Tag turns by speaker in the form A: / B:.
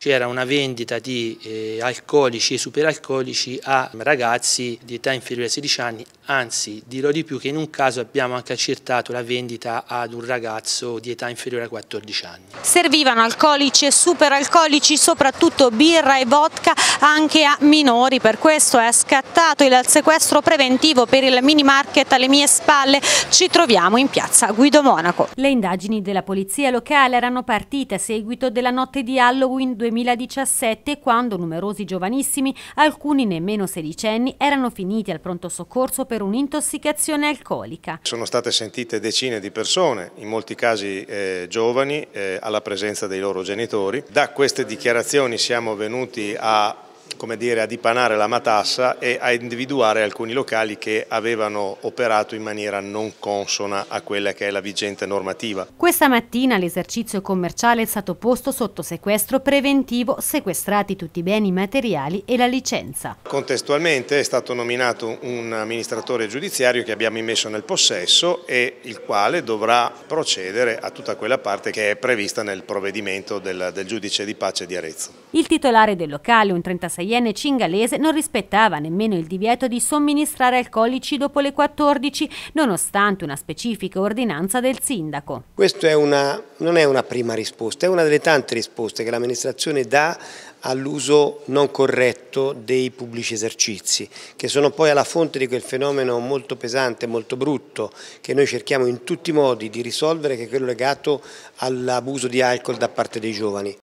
A: C'era una vendita di eh, alcolici e superalcolici a ragazzi di età inferiore ai 16 anni anzi dirò di più che in un caso abbiamo anche accertato la vendita ad un ragazzo di età inferiore a 14 anni.
B: Servivano alcolici e superalcolici, soprattutto birra e vodka anche a minori, per questo è scattato il sequestro preventivo per il mini market alle mie spalle, ci troviamo in piazza Guido Monaco. Le indagini della polizia locale erano partite a seguito della notte di Halloween 2017 quando numerosi giovanissimi, alcuni nemmeno sedicenni, erano finiti al pronto soccorso per per un'intossicazione alcolica.
C: Sono state sentite decine di persone, in molti casi eh, giovani, eh, alla presenza dei loro genitori. Da queste dichiarazioni siamo venuti a come dire, a dipanare la matassa e a individuare alcuni locali che avevano operato in maniera non consona a quella che è la vigente normativa.
B: Questa mattina l'esercizio commerciale è stato posto sotto sequestro preventivo, sequestrati tutti i beni materiali e la licenza.
C: Contestualmente è stato nominato un amministratore giudiziario che abbiamo immesso nel possesso e il quale dovrà procedere a tutta quella parte che è prevista nel provvedimento del, del giudice di pace di Arezzo.
B: Il titolare del locale, un 36 diversa iene cingalese non rispettava nemmeno il divieto di somministrare alcolici dopo le 14, nonostante una specifica ordinanza del sindaco.
D: Questa non è una prima risposta, è una delle tante risposte che l'amministrazione dà all'uso non corretto dei pubblici esercizi, che sono poi alla fonte di quel fenomeno molto pesante, molto brutto, che noi cerchiamo in tutti i modi di risolvere, che è quello legato all'abuso di alcol da parte dei giovani.